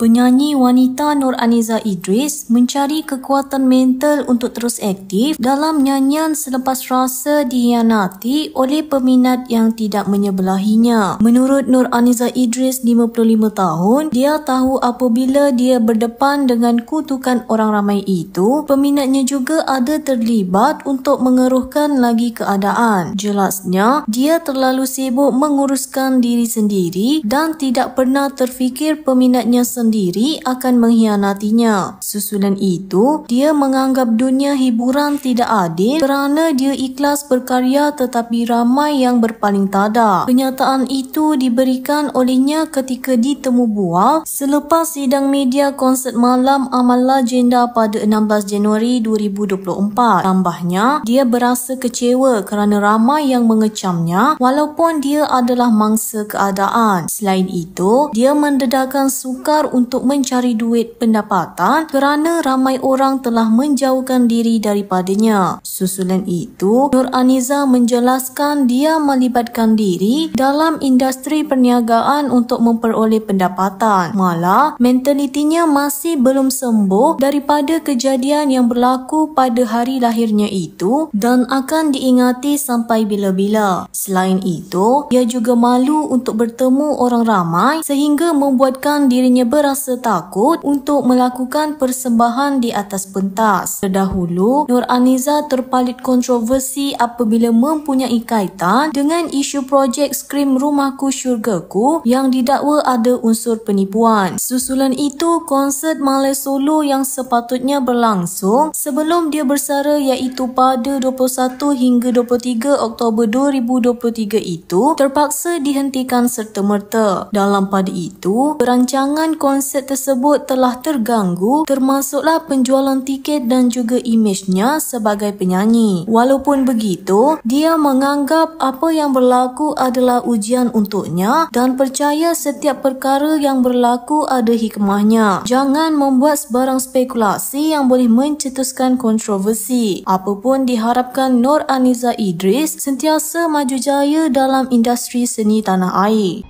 Penyanyi wanita Nur Aniza Idris mencari kekuatan mental untuk terus aktif dalam nyanyian selepas rasa dihianati oleh peminat yang tidak menyebelahinya. Menurut Nur Aniza Idris, 55 tahun, dia tahu apabila dia berdepan dengan kutukan orang ramai itu, peminatnya juga ada terlibat untuk mengeruhkan lagi keadaan. Jelasnya, dia terlalu sibuk menguruskan diri sendiri dan tidak pernah terfikir peminatnya sendiri sendiri akan mengkhianatinya. Susulan itu, dia menganggap dunia hiburan tidak adil kerana dia ikhlas berkarya tetapi ramai yang berpaling tada. Kenyataan itu diberikan olehnya ketika ditemu buah selepas sidang media konsert malam Amal Agenda pada 16 Januari 2024. Tambahnya, dia berasa kecewa kerana ramai yang mengecamnya walaupun dia adalah mangsa keadaan. Selain itu, dia mendedahkan sukar untuk untuk mencari duit pendapatan kerana ramai orang telah menjauhkan diri daripadanya. Susulan itu, Nur Aniza menjelaskan dia melibatkan diri dalam industri perniagaan untuk memperoleh pendapatan. Malah, mentalitinya masih belum sembuh daripada kejadian yang berlaku pada hari lahirnya itu dan akan diingati sampai bila-bila. Selain itu, dia juga malu untuk bertemu orang ramai sehingga membuatkan dirinya berat rasa takut untuk melakukan persembahan di atas pentas. Terdahulu, Nur Aniza terpalit kontroversi apabila mempunyai kaitan dengan isu projek skrim Rumahku Syurgaku yang didakwa ada unsur penipuan. Susulan itu, konsert Malay Solo yang sepatutnya berlangsung sebelum dia bersara iaitu pada 21 hingga 23 Oktober 2023 itu terpaksa dihentikan serta-merta. Dalam pada itu, perancangan konsert konsert tersebut telah terganggu termasuklah penjualan tiket dan juga imejnya sebagai penyanyi. Walaupun begitu, dia menganggap apa yang berlaku adalah ujian untuknya dan percaya setiap perkara yang berlaku ada hikmahnya. Jangan membuat sebarang spekulasi yang boleh mencetuskan kontroversi. Apapun diharapkan Nur Aniza Idris sentiasa maju jaya dalam industri seni tanah air.